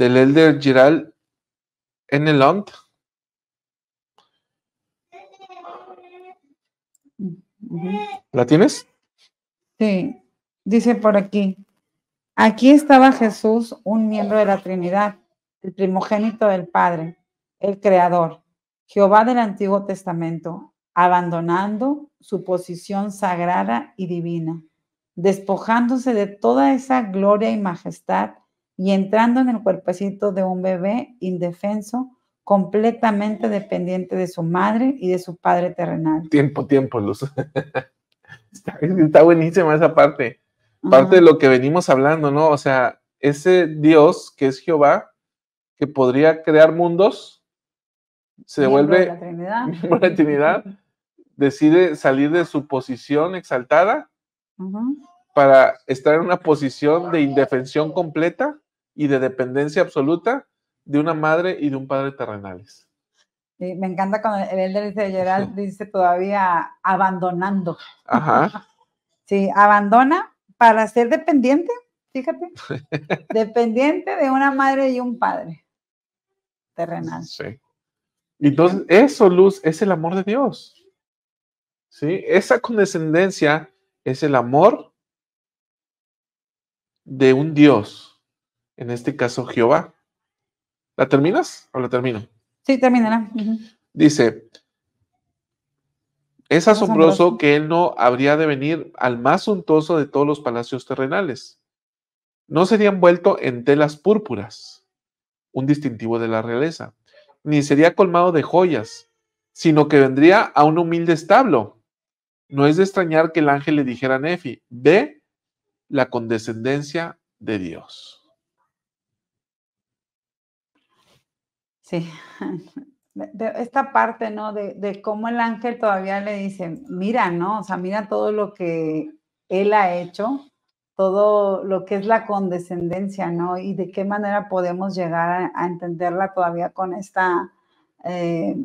del Elder el ont ¿La tienes? Sí, dice por aquí. Aquí estaba Jesús, un miembro de la Trinidad, el primogénito del Padre, el Creador, Jehová del Antiguo Testamento, abandonando su posición sagrada y divina, despojándose de toda esa gloria y majestad y entrando en el cuerpecito de un bebé indefenso, completamente dependiente de su madre y de su padre terrenal. Tiempo, tiempo, Luz. está, buenísima esa parte. Parte de lo que venimos hablando, ¿no? O sea, ese Dios que es Jehová, que podría crear mundos, se vuelve la Trinidad. la Trinidad, decide salir de su posición exaltada para estar en una posición de indefensión completa y de dependencia absoluta de una madre y de un padre terrenales. me encanta cuando el dice, Gerald dice todavía abandonando. Ajá. Sí, abandona para ser dependiente, fíjate, dependiente de una madre y un padre terrenal. Sí. Entonces, eso, Luz, es el amor de Dios. ¿Sí? Esa condescendencia es el amor de un Dios en este caso Jehová. ¿La terminas o la termino? Sí, termina. Dice, es asombroso que él no habría de venir al más suntuoso de todos los palacios terrenales. No sería envuelto en telas púrpuras, un distintivo de la realeza, ni sería colmado de joyas, sino que vendría a un humilde establo. No es de extrañar que el ángel le dijera a Nefi, ve la condescendencia de Dios. Sí, esta parte, ¿no? De, de, cómo el ángel todavía le dice, mira, ¿no? O sea, mira todo lo que él ha hecho, todo lo que es la condescendencia, ¿no? Y de qué manera podemos llegar a, entenderla todavía con esta eh,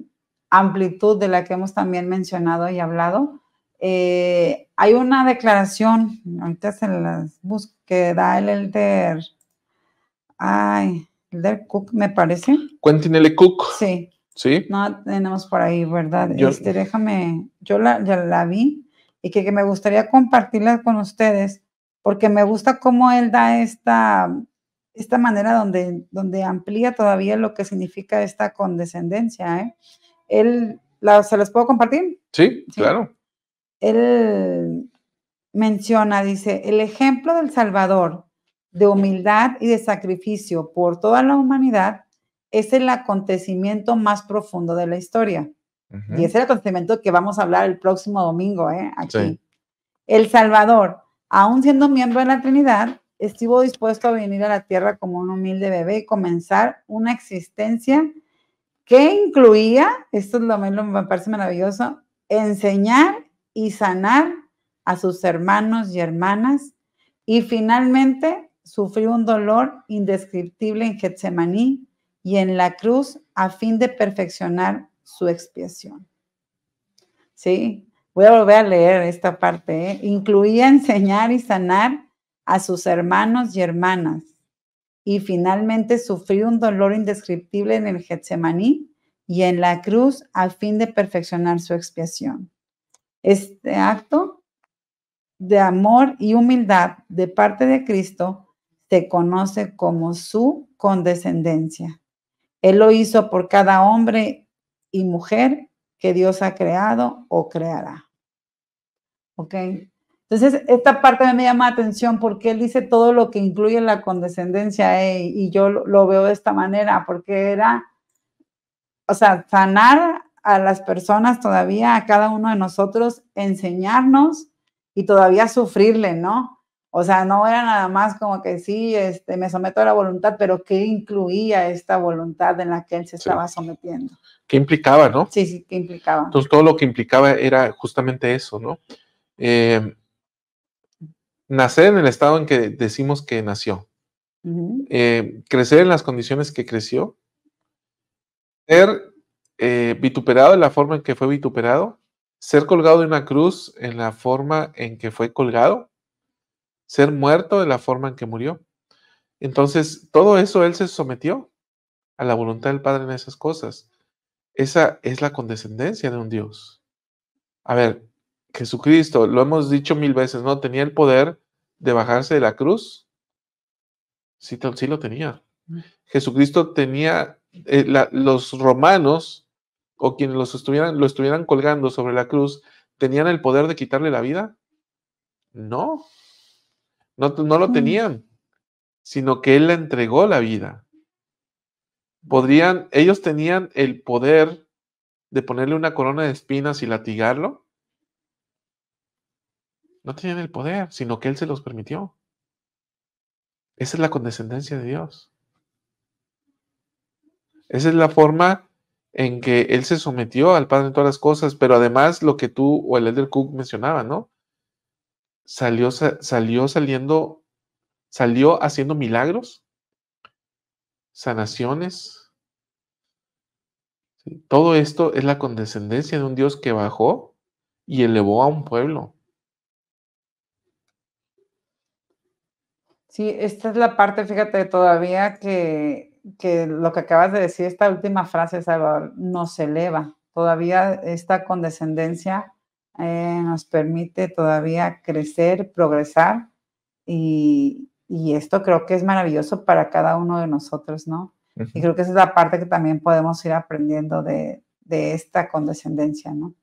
amplitud de la que hemos también mencionado y hablado. Eh, hay una declaración, ahorita se las busque, da el Elder. Ay, Cook, me parece. Quentin L. Cook. Sí. Sí. No tenemos por ahí, ¿verdad? Yo, este, déjame, yo la, ya la vi y que, me gustaría compartirla con ustedes porque me gusta cómo él da esta, esta manera donde, donde amplía todavía lo que significa esta condescendencia. ¿eh? Él, ¿Se las puedo compartir? sí, claro. Él menciona, dice, el ejemplo del Salvador de humildad y de sacrificio por toda la humanidad es el acontecimiento más profundo de la historia. Y es el acontecimiento que vamos a hablar el próximo domingo, ¿eh? aquí. El Salvador, aún siendo miembro de la Trinidad, estuvo dispuesto a venir a la tierra como un humilde bebé y comenzar una existencia que incluía, esto es lo, que me parece maravilloso, enseñar y sanar a sus hermanos y hermanas y finalmente sufrió un dolor indescriptible en Getsemaní y en la cruz a fin de perfeccionar su expiación. Sí, voy a volver a leer esta parte. ¿eh? Incluía enseñar y sanar a sus hermanos y hermanas. Y finalmente sufrió un dolor indescriptible en el Getsemaní y en la cruz a fin de perfeccionar su expiación. Este acto de amor y humildad de parte de Cristo se conoce como su condescendencia. Él lo hizo por cada hombre y mujer que Dios ha creado o creará. ¿Ok? Entonces, esta parte me llama atención porque él dice todo lo que incluye la condescendencia eh, y yo lo veo de esta manera porque era, o sea, sanar a las personas todavía, a cada uno de nosotros, enseñarnos y todavía sufrirle, ¿no? O sea, no era nada más como que sí, este, me someto a la voluntad, pero ¿qué incluía esta voluntad en la que él se estaba sometiendo? ¿Qué implicaba, no? Sí, sí, ¿qué implicaba? Entonces, todo lo que implicaba era justamente eso, ¿no? Eh, nacer en el estado en que decimos que nació, eh, crecer en las condiciones que creció, ser eh, vituperado en la forma en que fue vituperado, ser colgado de una cruz en la forma en que fue colgado, ser muerto de la forma en que murió. Entonces, todo eso él se sometió a la voluntad del Padre en esas cosas. Esa es la condescendencia de un Dios. A ver, Jesucristo, lo hemos dicho mil veces, ¿no? Tenía el poder de bajarse de la cruz. Sí, sí lo tenía. Mm. Jesucristo tenía, eh, los romanos o quienes los estuvieran, lo estuvieran colgando sobre la cruz, ¿tenían el poder de quitarle la vida? No. No, lo tenían, sino que Él le entregó la vida. Podrían, ellos tenían el poder de ponerle una corona de espinas y latigarlo. No tenían el poder, sino que Él se los permitió. Esa es la condescendencia de Dios. Esa es la forma en que él se sometió al Padre en todas las cosas, pero además lo que tú o el Elder Cook mencionaba, ¿no? salió, salió saliendo, salió haciendo milagros, sanaciones. Todo esto es la condescendencia de un Dios que bajó y elevó a un pueblo. Sí, esta es la parte, fíjate, todavía que, que lo que acabas de decir, esta última frase, Salvador, se eleva. Todavía esta condescendencia eh, nos permite todavía crecer, progresar y, esto creo que es maravilloso para cada uno de nosotros, ¿no? Y creo que esa es la parte que también podemos ir aprendiendo de, esta condescendencia, ¿no?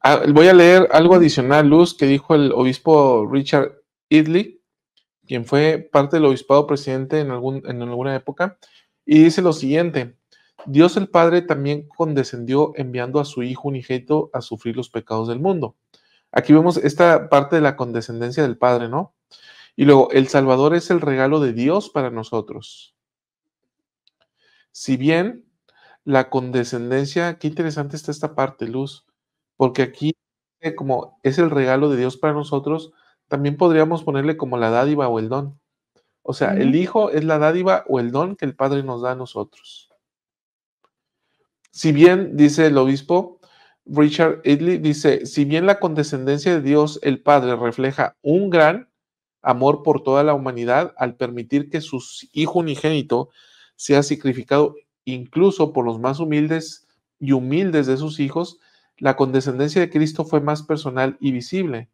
Ah, voy a leer algo adicional, Luz, que dijo el obispo Richard Idley, quien fue parte del obispado presidente en, algún, en alguna época, y dice lo siguiente, Dios el Padre también condescendió enviando a su Hijo unigénito a sufrir los pecados del mundo. Aquí vemos esta parte de la condescendencia del Padre, ¿no? Y luego, el Salvador es el regalo de Dios para nosotros. Si bien la condescendencia, qué interesante está esta parte, Luz, porque aquí eh, como es el regalo de Dios para nosotros, también podríamos ponerle como la dádiva o el don. O sea, el Hijo es la dádiva o el don que el Padre nos da a nosotros. Si bien, dice el obispo Richard Idley, dice, si bien la condescendencia de Dios el Padre refleja un gran amor por toda la humanidad al permitir que su Hijo unigénito sea sacrificado incluso por los más humildes y humildes de sus hijos, la condescendencia de Cristo fue más personal y visible,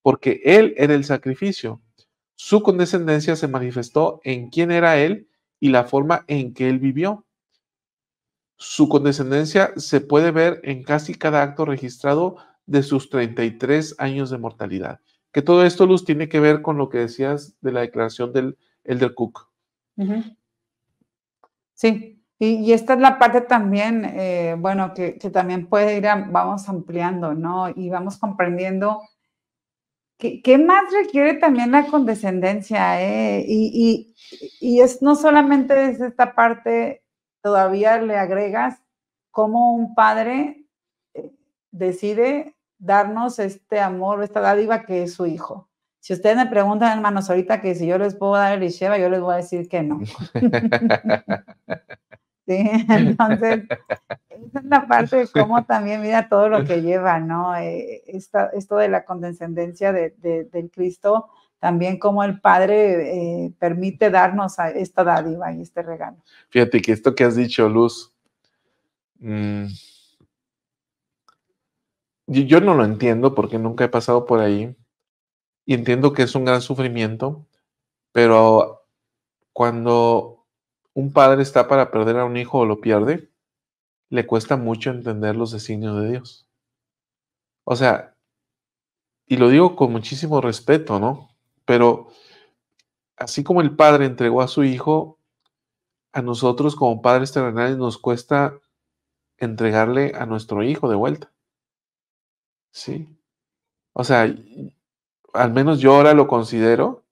porque Él era el sacrificio. Su condescendencia se manifestó en quién era Él y la forma en que Él vivió. Su condescendencia se puede ver en casi cada acto registrado de sus 33 años de mortalidad. Que todo esto, Luz, tiene que ver con lo que decías de la declaración del Elder Cook. Sí, y, esta es la parte también, eh, bueno, que, también puede ir, vamos ampliando, ¿no? Y vamos comprendiendo ¿Qué, más requiere también la condescendencia? Eh? Y, y, es no solamente es esta parte todavía le agregas cómo un padre eh, decide darnos este amor, esta dádiva que es su hijo. Si ustedes me preguntan, hermanos, ahorita que si yo les puedo dar el Isheva, yo les voy a decir que no. sí, entonces, es la parte de cómo también mira todo lo que lleva, ¿no? Eh, esta, esto de la condescendencia de, del Cristo, también como el Padre eh, permite darnos esta dádiva y este regalo. Fíjate que esto que has dicho, Luz, mm, yo no lo entiendo porque nunca he pasado por ahí y entiendo que es un gran sufrimiento, pero cuando un padre está para perder a un hijo o lo pierde, le cuesta mucho entender los designios de Dios. O sea, y lo digo con muchísimo respeto, ¿no? Pero así como el Padre entregó a su Hijo, a nosotros como padres terrenales nos cuesta entregarle a nuestro Hijo de vuelta. ¿Sí? O sea, al menos yo ahora lo considero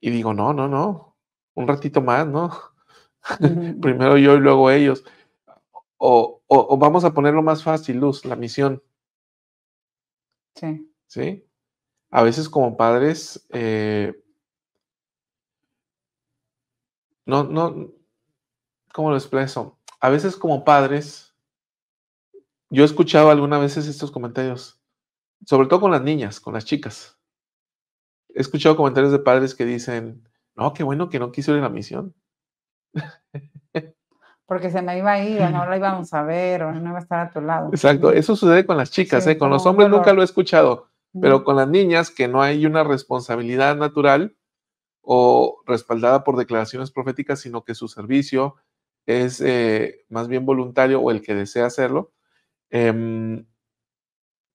y digo, no, no, no, un ratito más, ¿no? Primero yo y luego ellos. O, o, vamos a ponerlo más fácil, Luz, la misión. Sí. ¿Sí? a veces como padres, eh, no, no, ¿cómo lo expreso? A veces como padres, yo he escuchado algunas veces estos comentarios, sobre todo con las niñas, con las chicas. He escuchado comentarios de padres que dicen, no, qué bueno que no quiso ir a la misión. Porque se me iba a ir, o no la íbamos a ver, o no iba a estar a tu lado. Exacto, eso sucede con las chicas, ¿eh? con los hombres nunca lo he escuchado. Pero con las niñas que no hay una responsabilidad natural o respaldada por declaraciones proféticas, sino que su servicio es eh, más bien voluntario o el que desea hacerlo, si em,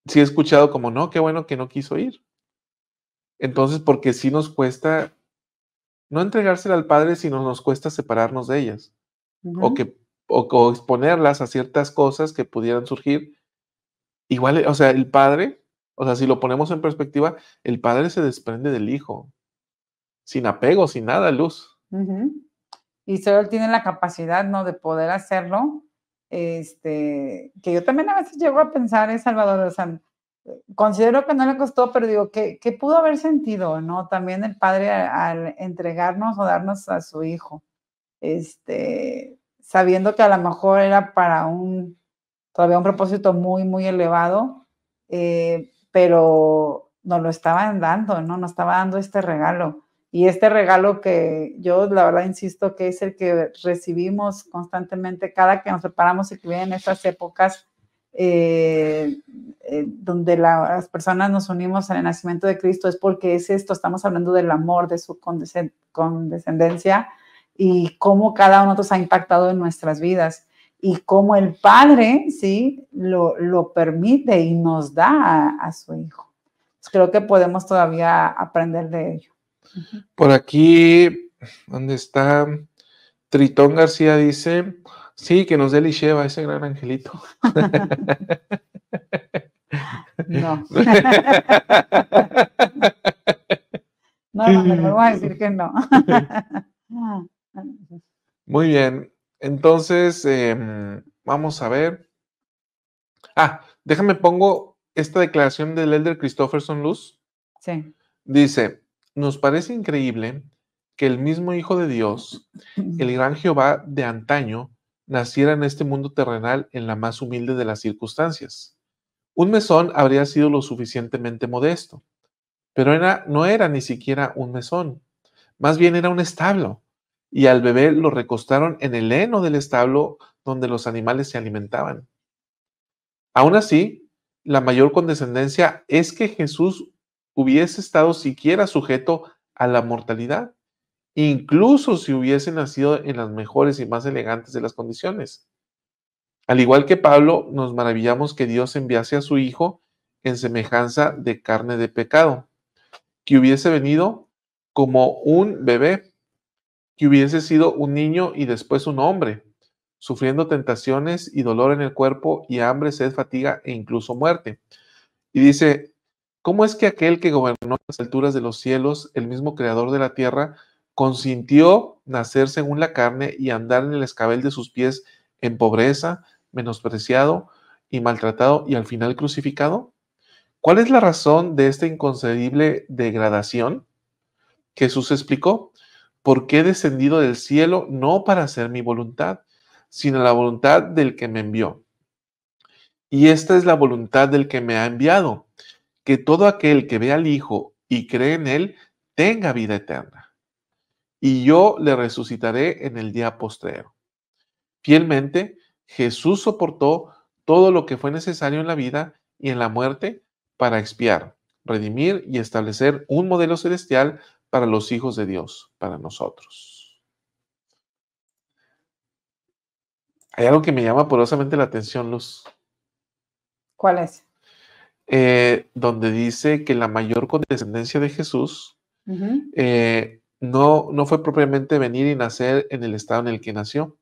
sí he escuchado como, no, qué bueno que no quiso ir. Entonces, porque sí nos cuesta no entregársela al Padre, sino nos cuesta separarnos de ellas o, que, o exponerlas a ciertas cosas que pudieran surgir. Igual, o sea, el Padre o sea, si lo ponemos en perspectiva, el padre se desprende del hijo, sin apego, sin nada, luz. Y solo él tiene la capacidad, ¿no? De poder hacerlo. Este, que yo también a veces llego a pensar, es ¿eh, Salvador, o sea, considero que no le costó, pero digo, que, pudo haber sentido, ¿no? También el padre al, entregarnos o darnos a su hijo, este, sabiendo que a lo mejor era para un, todavía un propósito muy, muy elevado, eh, pero nos lo estaban dando, ¿no? Nos estaba dando este regalo. Y este regalo que yo, la verdad, insisto que es el que recibimos constantemente cada que nos preparamos y que vienen estas épocas eh, eh, donde las personas nos unimos en el nacimiento de Cristo, es porque es esto, estamos hablando del amor, de su condescendencia y cómo cada uno de nosotros ha impactado en nuestras vidas y como el Padre, ¿sí? Lo, permite y nos da a, su Hijo. Pues creo que podemos todavía aprender de ello. Por aquí, dónde está Tritón García, dice, sí, que nos dé Lisheva, ese gran angelito. no. no, no, me voy a decir que no. Muy bien. Entonces, em, vamos a ver. Ah, déjame pongo esta declaración del Elder Christopherson Luz. Sí. Dice, nos parece increíble que el mismo Hijo de Dios, el gran Jehová de antaño, naciera en este mundo terrenal en la más humilde de las circunstancias. Un mesón habría sido lo suficientemente modesto, pero era, no era ni siquiera un mesón, más bien era un establo y al bebé lo recostaron en el heno del establo donde los animales se alimentaban. Aún así, la mayor condescendencia es que Jesús hubiese estado siquiera sujeto a la mortalidad, incluso si hubiese nacido en las mejores y más elegantes de las condiciones. Al igual que Pablo, nos maravillamos que Dios enviase a su Hijo en semejanza de carne de pecado, que hubiese venido como un bebé que hubiese sido un niño y después un hombre, sufriendo tentaciones y dolor en el cuerpo y hambre, sed, fatiga e incluso muerte. Y dice, ¿cómo es que aquel que gobernó las alturas de los cielos, el mismo creador de la tierra, consintió nacer según la carne y andar en el escabel de sus pies en pobreza, menospreciado y maltratado y al final crucificado? ¿Cuál es la razón de esta inconcebible degradación? Jesús explicó, porque he descendido del cielo no para hacer mi voluntad, sino la voluntad del que me envió. Y esta es la voluntad del que me ha enviado, que todo aquel que ve al Hijo y cree en Él tenga vida eterna. Y yo le resucitaré en el día postrero. Fielmente, Jesús soportó todo lo que fue necesario en la vida y en la muerte para expiar, redimir y establecer un modelo celestial para los hijos de Dios, para nosotros. Hay algo que me llama poderosamente la atención, Luz. ¿Cuál es? Eh, donde dice que la mayor condescendencia de Jesús eh, no, no fue propiamente venir y nacer en el estado en el que nació,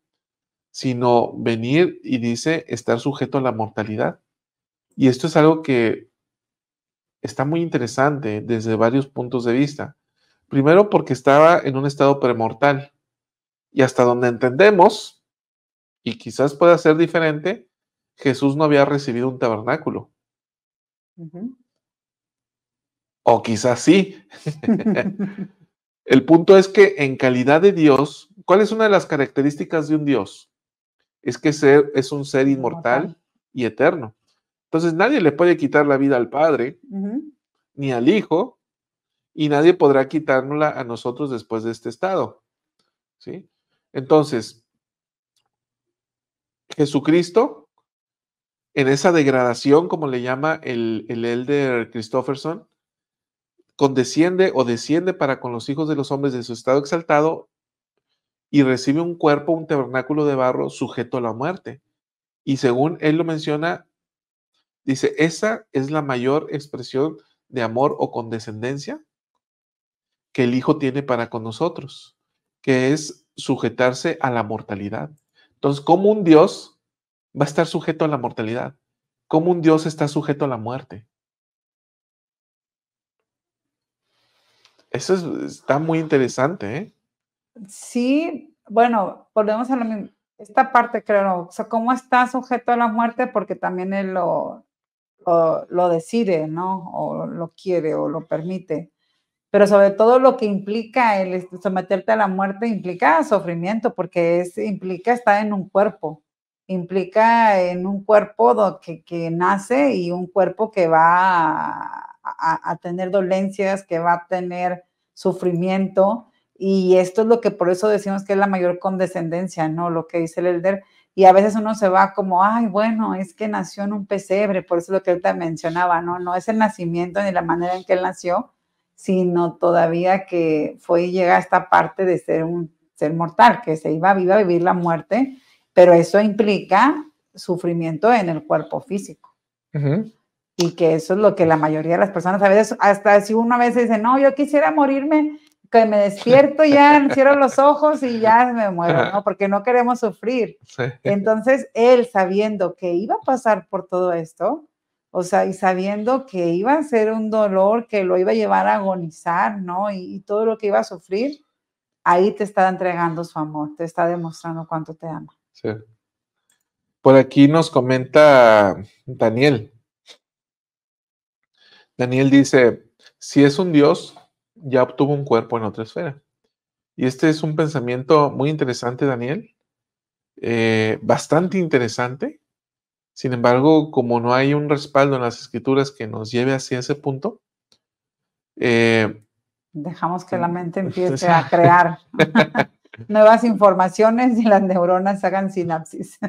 sino venir y dice estar sujeto a la mortalidad. Y esto es algo que está muy interesante desde varios puntos de vista. Primero porque estaba en un estado premortal y hasta donde entendemos, y quizás pueda ser diferente, Jesús no había recibido un tabernáculo. O quizás sí. El punto es que en calidad de Dios, ¿cuál es una de las características de un Dios? Es que ser, es un ser inmortal, y eterno. Entonces nadie le puede quitar la vida al Padre, ni al Hijo, y nadie podrá quitárnosla a nosotros después de este estado. ¿Sí? Entonces, Jesucristo, en esa degradación, como le llama el, el elder Christofferson, condesciende o desciende para con los hijos de los hombres de su estado exaltado y recibe un cuerpo, un tabernáculo de barro sujeto a la muerte. Y según él lo menciona, dice, esa es la mayor expresión de amor o condescendencia que el Hijo tiene para con nosotros, que es sujetarse a la mortalidad. Entonces, ¿cómo un Dios va a estar sujeto a la mortalidad? ¿Cómo un Dios está sujeto a la muerte? Eso está muy interesante, ¿eh? Sí, bueno, volvemos a esta parte, creo, o sea, cómo está sujeto a la muerte, porque también él lo, lo decide, ¿no? O lo quiere o lo permite pero sobre todo lo que implica el someterte a la muerte implica sufrimiento, porque es, implica estar en un cuerpo, implica en un cuerpo que, nace y un cuerpo que va a, tener dolencias, que va a tener sufrimiento, y esto es lo que por eso decimos que es la mayor condescendencia, ¿no? Lo que dice el Elder. Y a veces uno se va como, ay, bueno, es que nació en un pesebre, por eso es lo que él te mencionaba, ¿no? No es el nacimiento ni la manera en que él nació, sino todavía que fue llega a esta parte de ser un ser mortal, que se iba, a vivir la muerte, pero eso implica sufrimiento en el cuerpo físico. Y que eso es lo que la mayoría de las personas, a veces, hasta si uno a veces dice, no, yo quisiera morirme, que me despierto ya, cierro los ojos y ya me muero, Porque no queremos sufrir. Entonces, él sabiendo que iba a pasar por todo esto, o sea, y sabiendo que iba a ser un dolor que lo iba a llevar a agonizar, ¿no? Y, todo lo que iba a sufrir, ahí te está entregando su amor, te está demostrando cuánto te ama. Sí. Por aquí nos comenta Daniel. Daniel dice, si es un Dios, ya obtuvo un cuerpo en otra esfera. Y este es un pensamiento muy interesante, Daniel, eh, bastante interesante, sin embargo, como no hay un respaldo en las escrituras que nos lleve hacia ese punto, eh, dejamos que la mm, mente empiece a crear nuevas informaciones y las neuronas hagan sinapsis.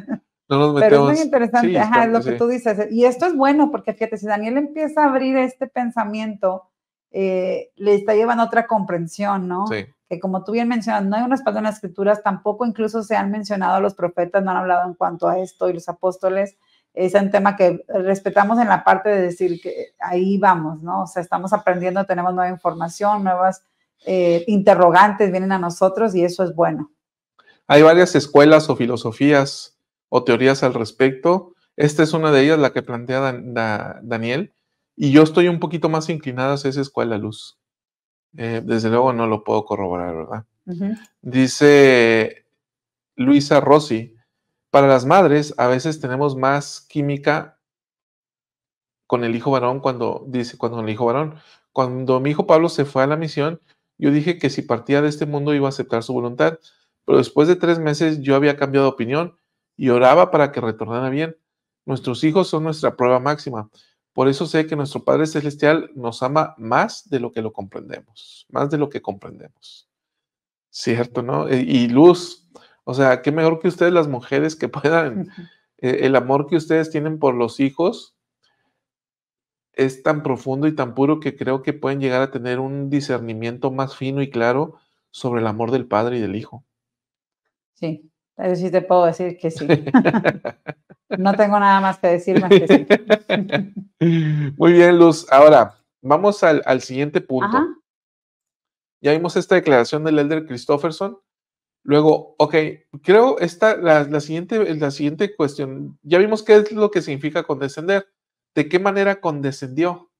Pero es muy interesante, lo que tú dices. Y esto es bueno porque fíjate, si Daniel empieza a abrir este pensamiento, eh, le está llevando otra comprensión, ¿no? Que como tú bien mencionas, no hay un respaldo en las escrituras, tampoco incluso se han mencionado los profetas, no han hablado en cuanto a esto y los apóstoles es un tema que respetamos en la parte de decir que ahí vamos, ¿no? O sea, estamos aprendiendo, tenemos nueva información, nuevas eh, interrogantes vienen a nosotros y eso es bueno. Hay varias escuelas o filosofías o teorías al respecto. Esta es una de ellas, la que plantea Daniel, y yo estoy un poquito más inclinada hacia esa escuela luz. Eh, desde luego no lo puedo corroborar, ¿verdad? Dice Luisa Rossi, para las madres, a veces tenemos más química con el hijo varón cuando dice, cuando el hijo varón. Cuando mi hijo Pablo se fue a la misión, yo dije que si partía de este mundo iba a aceptar su voluntad, pero después de tres meses yo había cambiado de opinión y oraba para que retornara bien. Nuestros hijos son nuestra prueba máxima. Por eso sé que nuestro Padre Celestial nos ama más de lo que lo comprendemos, más de lo que comprendemos. Cierto, ¿no? E, y luz, o sea, qué mejor que ustedes las mujeres que puedan, eh, el amor que ustedes tienen por los hijos es tan profundo y tan puro que creo que pueden llegar a tener un discernimiento más fino y claro sobre el amor del padre y del hijo. Sí, eso sí te puedo decir que sí. no tengo nada más que decir más que sí. Muy bien, Luz. Ahora, vamos al, siguiente punto. Ya vimos esta declaración del Elder Christopherson. Luego, ok, creo esta, la, la, siguiente, la siguiente cuestión, ya vimos qué es lo que significa condescender, de qué manera condescendió.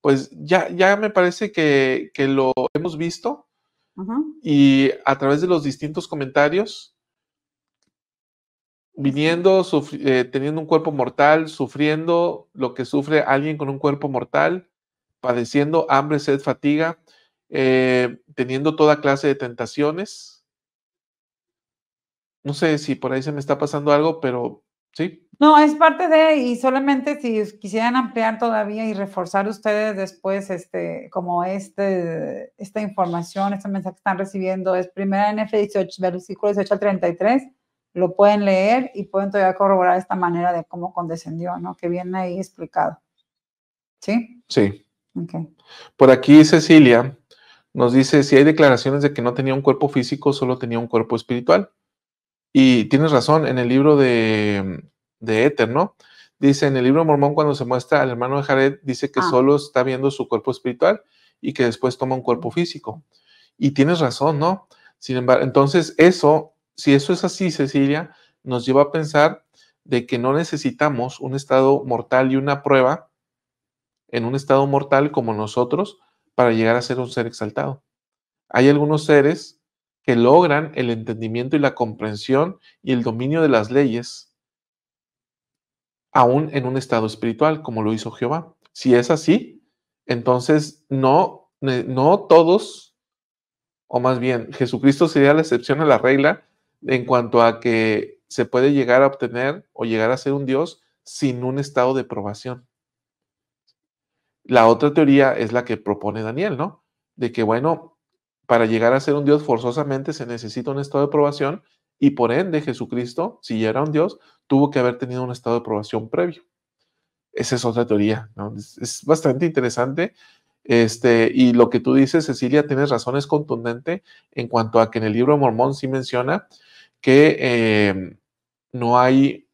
Pues ya, ya me parece que, lo hemos visto y a través de los distintos comentarios, viniendo, eh, teniendo un cuerpo mortal, sufriendo lo que sufre alguien con un cuerpo mortal, padeciendo hambre, sed, fatiga, eh, teniendo toda clase de tentaciones no sé si por ahí se me está pasando algo, pero sí. No, es parte de, y solamente si quisieran ampliar todavía y reforzar ustedes después, este, como este, esta información, este mensaje que están recibiendo, es primera NF 18, versículo 18 al 33, lo pueden leer y pueden todavía corroborar esta manera de cómo condescendió, ¿no? Que viene ahí explicado. ¿Sí? Sí. Okay. Por aquí Cecilia nos dice, si hay declaraciones de que no tenía un cuerpo físico, solo tenía un cuerpo espiritual. Y tienes razón, en el libro de, de Éter, ¿no? Dice, en el libro Mormón, cuando se muestra al hermano de Jared, dice que ah. solo está viendo su cuerpo espiritual y que después toma un cuerpo físico. Y tienes razón, ¿no? Sin embargo, entonces eso, si eso es así, Cecilia, nos lleva a pensar de que no necesitamos un estado mortal y una prueba en un estado mortal como nosotros para llegar a ser un ser exaltado. Hay algunos seres que logran el entendimiento y la comprensión y el dominio de las leyes, aún en un estado espiritual, como lo hizo Jehová. Si es así, entonces no, no todos, o más bien, Jesucristo sería la excepción a la regla en cuanto a que se puede llegar a obtener o llegar a ser un Dios sin un estado de probación. La otra teoría es la que propone Daniel, ¿no? De que, bueno, para llegar a ser un Dios forzosamente se necesita un estado de aprobación y por ende Jesucristo, si ya era un Dios, tuvo que haber tenido un estado de aprobación previo. Esa es otra teoría, es, bastante interesante. Este, y lo que tú dices, Cecilia, tienes razón, es contundente en cuanto a que en el libro de Mormón sí menciona que em, no hay,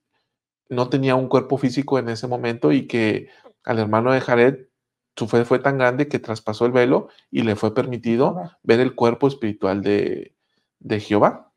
no tenía un cuerpo físico en ese momento y que al hermano de Jared su fe fue tan grande que traspasó el velo y le fue permitido ver el cuerpo espiritual de, de Jehová.